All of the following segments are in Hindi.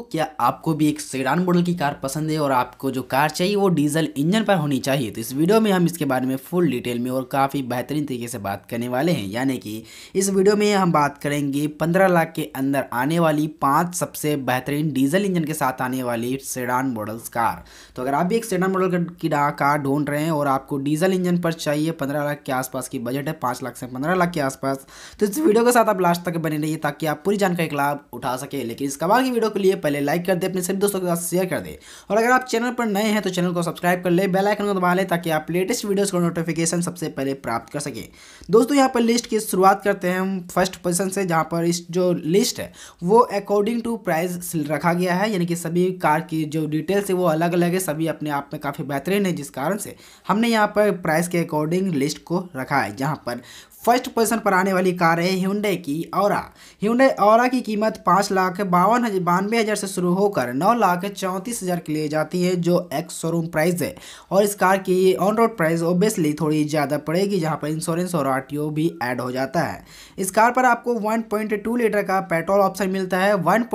दोस्तों क्या आपको भी एक सेडान मॉडल की कार पसंद है और आपको जो कार चाहिए वो डीजल इंजन पर होनी चाहिए तो इस वीडियो में हम इसके बारे में फुल डिटेल में और काफ़ी बेहतरीन तरीके से बात करने वाले हैं यानी कि इस वीडियो में हम बात करेंगे पंद्रह लाख के अंदर आने वाली पाँच सबसे बेहतरीन डीजल इंजन के साथ आने वाली सेडान मॉडल्स कार तो अगर आप भी एक सेडान मॉडल की कार ढूंढ रहे हैं और आपको डीजल इंजन पर चाहिए पंद्रह लाख के आसपास की बजट है पाँच लाख से पंद्रह लाख के आसपास तो इस वीडियो के साथ आप लास्ट तक बने रहिए ताकि आप पूरी जानकारी का लाभ उठा सके लेकिन इसका बाकी वीडियो के लिए पहले लाइक कर दे अपने सभी दोस्तों के साथ शेयर कर दे और अगर आप चैनल पर नए हैं तो चैनल को सब्सक्राइब कर ले बेल आइकन को दबा ले ताकि आप लेटेस्ट वीडियोस का नोटिफिकेशन सबसे पहले प्राप्त कर सके दोस्तों यहाँ पर लिस्ट की शुरुआत करते हैं हम फर्स्ट पोजिशन से जहाँ पर इस जो लिस्ट है वो अकॉर्डिंग टू प्राइस रखा गया है यानी कि सभी कार की जो डिटेल्स है वो अलग अलग है सभी अपने आप में काफ़ी बेहतरीन है जिस कारण से हमने यहाँ पर प्राइस के अकॉर्डिंग लिस्ट को रखा है जहाँ पर फर्स्ट पोजीशन पर आने वाली कार है ह्यूडे की और ह्यूडे और की कीमत पाँच लाख बावन हज़ार बानवे हज़ार से शुरू होकर नौ लाख चौंतीस हज़ार की लिए जाती है जो एक्स शोरूम प्राइस है और इस कार की ऑन रोड प्राइस ओबियसली थोड़ी ज़्यादा पड़ेगी जहाँ पर इंश्योरेंस और आर भी ऐड हो जाता है इस कार पर आपको वन लीटर का पेट्रोल ऑप्शन मिलता है वन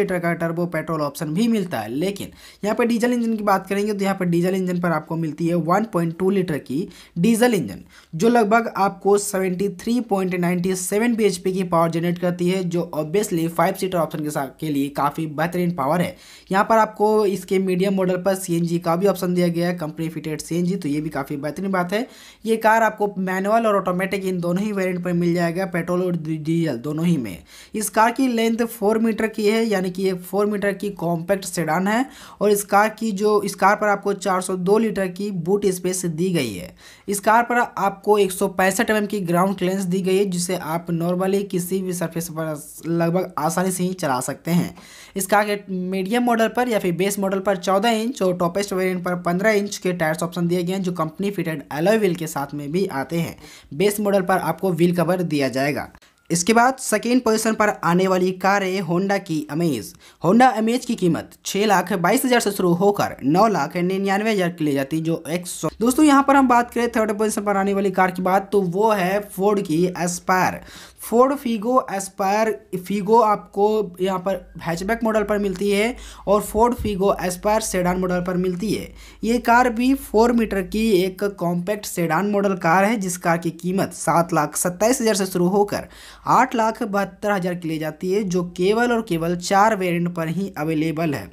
लीटर का टर्बो पेट्रोल ऑप्शन भी मिलता है लेकिन यहाँ पर डीजल इंजन की बात करेंगे तो यहाँ पर डीजल इंजन पर आपको मिलती है वन लीटर की डीजल इंजन जो लगभग आपको सेवन 23.97 bhp की पावर जनरेट करती है जो ऑब्वियसली फाइव सीटर ऑप्शन के साथ के लिए काफ़ी बेहतरीन पावर है यहाँ पर आपको इसके मीडियम मॉडल पर सी का भी ऑप्शन दिया गया है कंपनी फिटेड सी तो ये भी काफ़ी बेहतरीन बात है ये कार आपको मैनुअल और ऑटोमेटिक इन दोनों ही वेरियंट पर मिल जाएगा पेट्रोल और डीजल दोनों ही में इस कार की लेंथ फोर मीटर की है यानी कि एक फोर मीटर की कॉम्पैक्ट सेडान है और इस कार की जो इस कार पर आपको 402 लीटर की बूट स्पेस दी गई है इस कार पर आपको एक सौ mm की ग्राउंड ग्राउंड क्लेंस दी गई है जिसे आप नॉर्मली किसी भी सरफेस पर लगभग आसानी से ही चला सकते हैं इसका आगे मीडियम मॉडल पर या फिर बेस मॉडल पर 14 इंच और टॉपेस्ट वेरिएंट पर 15 इंच के टायर्स ऑप्शन दिए गए हैं जो कंपनी फिटेड एलोय व्हील के साथ में भी आते हैं बेस मॉडल पर आपको व्हील कवर दिया जाएगा इसके बाद सेकेंड पोजीशन पर आने वाली कार है होंडा की अमेज होंडा अमेज की कीमत छः लाख बाईस हज़ार से शुरू होकर नौ लाख निन्यानवे हज़ार की ले जाती जो एक सौ दोस्तों यहाँ पर हम बात करें थर्ड पोजीशन पर आने वाली कार की बात तो वो है फोर्ड की Aspire Ford Figo Aspire Figo आपको यहाँ पर हैचबैक मॉडल पर मिलती है और Ford Figo Aspire sedan model पर मिलती है ये कार भी फोर मीटर की एक कॉम्पैक्ट सेडान मॉडल कार है जिस कार की कीमत सात लाख सत्ताईस हज़ार से शुरू होकर आठ लाख बहत्तर हज़ार की ले जाती है जो केवल और केवल चार वेरिएंट पर ही अवेलेबल है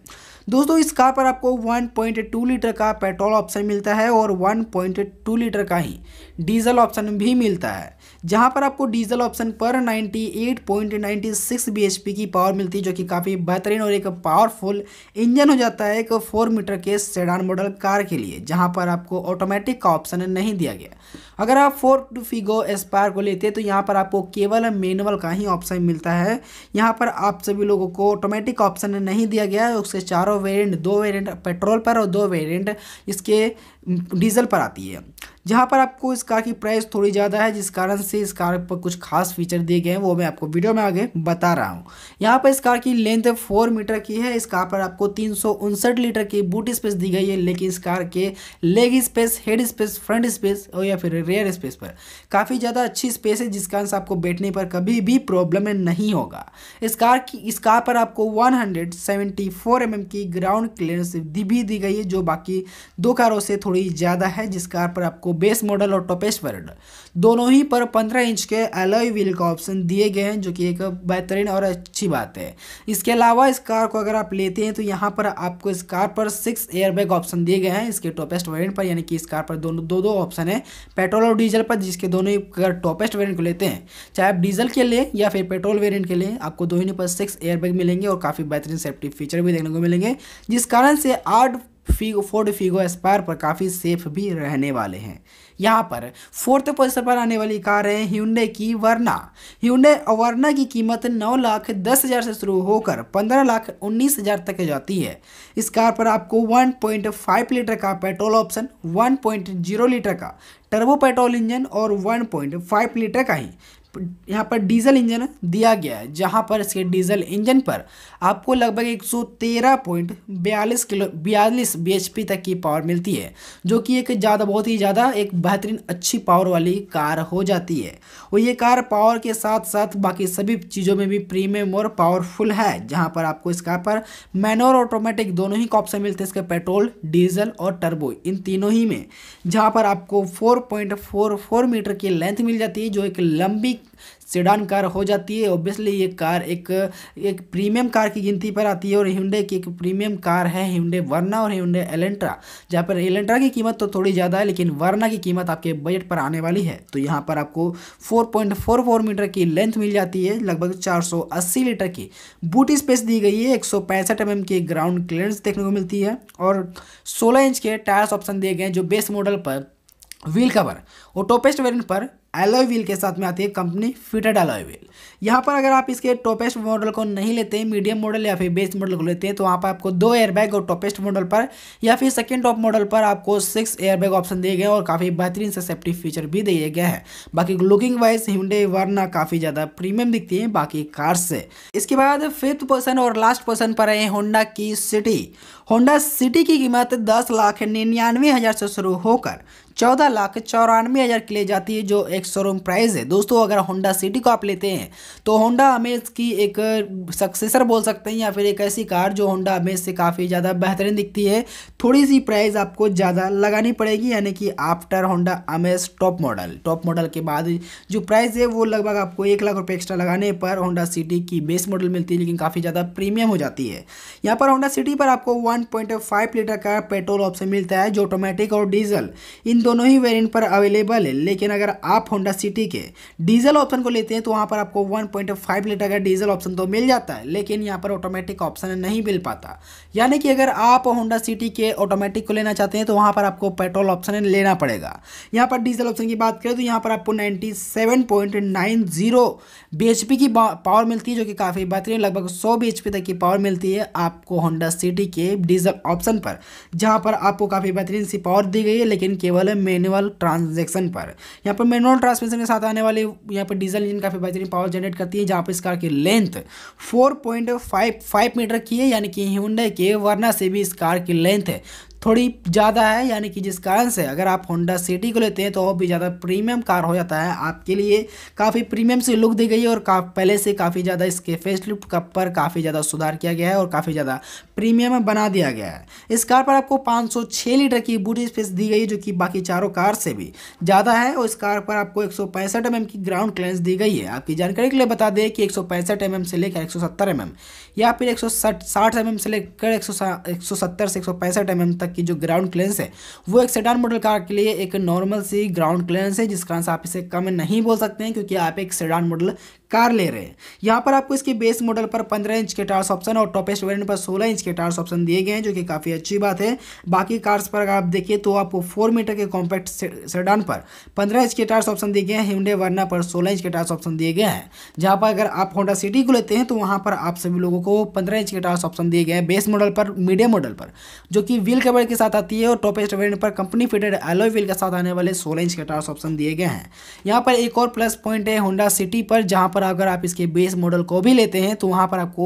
दोस्तों इस कार पर आपको 1.2 लीटर का पेट्रोल ऑप्शन मिलता है और 1.2 लीटर का ही डीजल ऑप्शन भी मिलता है जहाँ पर आपको डीजल ऑप्शन पर 98.96 bhp की पावर मिलती है जो कि काफ़ी बेहतरीन और एक पावरफुल इंजन हो जाता है एक फोर मीटर के सेडान मॉडल कार के लिए जहाँ पर आपको ऑटोमेटिक का ऑप्शन नहीं दिया गया अगर आप फोर टू फीगो एस्पायर को लेते तो यहाँ पर आपको केवल मैनुअल का ही ऑप्शन मिलता है यहाँ पर आप सभी लोगों को ऑटोमेटिक ऑप्शन नहीं दिया गया है उसके चारों वेरिएंट दो वेरिएंट पेट्रोल पर और दो वेरिएंट इसके डीजल पर आती है जहाँ पर आपको इस कार की प्राइस थोड़ी ज़्यादा है जिस कारण से इस कार पर कुछ खास फीचर दिए गए हैं वो मैं आपको वीडियो में आगे बता रहा हूँ यहाँ पर इस कार की लेंथ फोर मीटर की है इस कार पर आपको तीन लीटर की बूट स्पेस दी गई है लेकिन इस कार के leg space head space front space और या फिर रेयर स्पेस पर काफ़ी ज़्यादा अच्छी स्पेस है जिस कारण से आपको बैठने पर कभी भी प्रॉब्लम नहीं होगा इस कार की इस कार पर आपको 174 mm की ग्राउंड क्लियरेंस भी दी गई है जो बाकी दो कारों से थोड़ी ज़्यादा है जिस कार पर आपको बेस मॉडल और टॉपेस्ट वर्ड दोनों ही पर 15 इंच के एलोई व्हील का ऑप्शन दिए गए हैं जो कि एक बेहतरीन और अच्छी बात है इसके अलावा इस कार को अगर आप लेते हैं तो यहाँ पर आपको इस कार पर सिक्स एयरबैग ऑप्शन दिए गए हैं इसके टॉपेस्ट वेरियंट पर यानी कि इस कार पर दोनों दो दो ऑप्शन है पेट्रोल और डीजल पर जिसके दोनों ही अगर टॉपेस्ट वेरियंट को लेते हैं चाहे आप डीजल के लिए या फिर पेट्रोल वेरियंट के लिए आपको दोनों पर सिक्स एयरबैग मिलेंगे और काफ़ी बेहतरीन सेफ्टी फीचर भी देखने को मिलेंगे जिस कारण से आठ फीगो फोर्ड फीगो एस्पायर पर काफ़ी सेफ भी रहने वाले हैं यहाँ पर फोर्थ पोजिशन पर आने वाली कार है ह्यूडे की वर्ना ह्यूडे वर्ना की कीमत नौ लाख दस हज़ार से शुरू होकर पंद्रह लाख उन्नीस हज़ार तक जाती है इस कार पर आपको 1.5 लीटर का पेट्रोल ऑप्शन 1.0 लीटर का टर्बो पेट्रोल इंजन और 1.5 लीटर का ही यहाँ पर डीजल इंजन दिया गया है जहाँ पर इसके डीजल इंजन पर आपको लगभग एक सौ तेरह पॉइंट बयालीस किलो बयालीस बी तक की पावर मिलती है जो कि एक ज़्यादा बहुत ही ज़्यादा एक बेहतरीन अच्छी पावर वाली कार हो जाती है और ये कार पावर के साथ साथ बाकी सभी चीज़ों में भी प्रीमियम और पावरफुल है जहाँ पर आपको इस कार पर मैनोर ऑटोमेटिक दोनों ही का ऑप्शन मिलते हैं इसके पेट्रोल डीजल और टर्बो इन तीनों ही में जहाँ पर आपको फोर मीटर की लेंथ मिल जाती है जो एक लंबी सेडान कार हो जाती है ऑब्वियसली ये कार एक एक प्रीमियम कार की गिनती पर आती है और हिंडे की एक प्रीमियम कार है हिंडे वर्ना और हिंडे एलेंट्रा जहाँ पर एलेंट्रा की कीमत तो थोड़ी ज़्यादा है लेकिन वर्ना की कीमत आपके बजट पर आने वाली है तो यहाँ पर आपको 4.44 मीटर की लेंथ मिल जाती है लगभग 480 लीटर की बूट स्पेस दी गई है एक सौ mm की ग्राउंड क्लियरेंस देखने को मिलती है और सोलह इंच के टायर्स ऑप्शन दिए गए हैं जो बेस मॉडल पर व्हील कवर और टोपेस्ट वेरियंट पर एलोय व्हील के साथ में आती है कंपनी फिटेड एलोय व्हील यहाँ पर अगर आप इसके टॉपेस्ट मॉडल को नहीं लेते हैं मीडियम मॉडल या फिर बेस्ट मॉडल को लेते हैं तो वहाँ पर आपको दो एयरबैग और टॉपेस्ट मॉडल पर या फिर सेकेंड टॉप मॉडल पर आपको सिक्स एयरबैग ऑप्शन दिए गए और काफ़ी बेहतरीन से सेफ्टी फीचर भी दिए गए हैं बाकी लुकिंग वाइज हिंडे वर्ना काफ़ी ज़्यादा प्रीमियम दिखती है बाकी कार्स से इसके बाद फिफ्थ पर्सन और लास्ट पर्सन पर है होंडा की सिटी होंडा सिटी की कीमत दस लाख निन्यानवे हज़ार से शुरू होकर चौदह लाख चौरानवे हज़ार की ले जाती है जो एक शोरूम प्राइस है दोस्तों अगर होंडा सिटी को आप लेते हैं तो होंडा अमेज की एक सक्सेसर बोल सकते हैं या फिर एक ऐसी कार जो होंडा अमेज से काफ़ी ज़्यादा बेहतरीन दिखती है थोड़ी सी प्राइस आपको ज़्यादा लगानी पड़ेगी यानी कि after Honda Amaze top model top model के बाद जो प्राइस है वो लगभग आपको एक लाख रुपये एक्स्ट्रा लगाने पर होंडा सिटी की बेस मॉडल मिलती है लेकिन काफ़ी ज़्यादा प्रीमियम हो जाती है यहाँ पर होंडा सिटी पर आपको वन लीटर का पेट्रोल ऑप्शन मिलता है जो ऑटोमेटिक और डीजल इन दोनों ही वेरिएंट पर अवेलेबल है लेकिन अगर आप होंडा सिटी के डीजल ऑप्शन को लेते हैं तो वहाँ पर आपको 1.5 लीटर का डीजल ऑप्शन तो मिल जाता है लेकिन यहाँ पर ऑटोमेटिक ऑप्शन नहीं मिल पाता यानी कि अगर आप होंडा सिटी के ऑटोमेटिक को लेना चाहते हैं तो वहाँ पर आपको पेट्रोल ऑप्शन लेना पड़ेगा यहाँ पर डीजल ऑप्शन की बात करें तो यहाँ पर आपको नाइन्टी सेवन की पावर मिलती है जो कि काफ़ी बेहतरीन लगभग सौ बी तक की पावर मिलती है आपको होंडा सिटी के डीजल ऑप्शन पर जहाँ पर आपको काफ़ी बेहतरीन सी पावर दी गई है लेकिन केवल मैनुअल ट्रांजेक्शन पर यहाँ पर मैनुअल ट्रांसमिशन के साथ आने वाले यहाँ पर डीजल इंजन काफ़ी बेहतरीन पावर जनरेट करती है जहाँ पर इस कार की लेंथ 4.55 मीटर की है यानी कि हुंडई के वरना से भी इस कार की लेंथ थोड़ी ज़्यादा है यानी कि जिस कारण से अगर आप होंडा सिटी को लेते हैं तो और भी ज़्यादा प्रीमियम कार हो जाता है आपके लिए काफ़ी प्रीमियम से लुक दी गई है और का पहले से काफ़ी ज़्यादा इसके फेस लुक पर काफ़ी ज़्यादा सुधार किया गया है और काफ़ी ज़्यादा प्रीमियम बना दिया गया है इस कार पर आपको पाँच लीटर की बूट स्पेस दी गई जो कि बाकी चारों कार से भी ज़्यादा है और इस कार पर आपको एक सौ mm की ग्राउंड क्लेंस दी गई है आपकी जानकारी के लिए बता दें कि एक सौ mm से लेकर एक सौ mm या फिर एक सौ mm से लेकर एक सौ से एक सौ mm तक तक की जो ग्राउंड क्लियरेंस है वो एक सेडान मॉडल कार के लिए एक नॉर्मल सी ग्राउंड क्लियरेंस है कारण से आप इसे कम नहीं बोल सकते हैं क्योंकि आप एक सेडान मॉडल कार ले रहे हैं यहाँ पर आपको इसके बेस मॉडल पर 15 इंच के टायर्स ऑप्शन और टॉपेस्ट वेरिएंट पर 16 इंच के टायर्स ऑप्शन दिए गए हैं जो कि काफ़ी अच्छी बात है बाकी कार्स पर अगर आप देखिए तो आपको 4 मीटर के कॉम्पैक्ट सेडान पर 15 इंच के टायर्स ऑप्शन दिए गए हैं हिंडे वर्ना पर 16 इंच के टायर्स ऑप्शन दिए गए हैं जहाँ पर अगर आप होंडा सिटी को लेते हैं तो वहाँ पर आप सभी लोगों को पंद्रह इंच के टायर्स ऑप्शन दिए गए हैं बेस मॉडल पर मीडियम मॉडल पर जो कि व्हील कवर के साथ आती है और टॉपेस्ट वेरियंट पर कंपनी फिटेड एलोई व्हील के साथ आने वाले सोलह इंच के टायर्स ऑप्शन दिए गए हैं यहाँ पर एक और प्लस पॉइंट है होंडा सिटी पर जहाँ पर अगर आप इसके बेस मॉडल को भी लेते हैं तो वहाँ पर आपको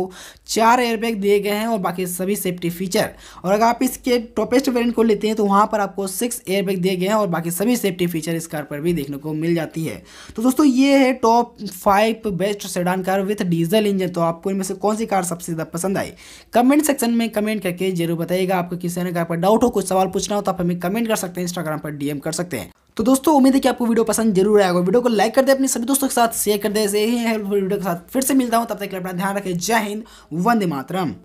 चार एयरबैग दिए गए हैं और बाकी सभी सेफ्टी फीचर और अगर आप इसके टॉपेस्ट वेरियंट को लेते हैं तो वहाँ पर आपको सिक्स एयरबैग दिए गए हैं और बाकी सभी सेफ्टी फीचर इस कार पर भी देखने को मिल जाती है तो दोस्तों ये है top five best sedan car with diesel engine तो आपको इनमें से कौन सी कार सबसे ज़्यादा पसंद आई कमेंट सेक्शन में कमेंट करके जरूर बताइएगा आपको किसी ने कार पर डाउट हो कुछ सवाल पूछना हो तो आप हमें कमेंट कर सकते हैं इंस्टाग्राम पर डीएम कर सकते हैं तो दोस्तों उम्मीद है कि आपको वीडियो पसंद जरूर आएगा वीडियो को लाइक कर दे अपने सभी दोस्तों के साथ शेयर कर दे ऐसे ही हेल्पफुल वीडियो के साथ फिर से मिलता हूँ तब तक अपना ध्यान रखें जय हिंद वंदे मातरम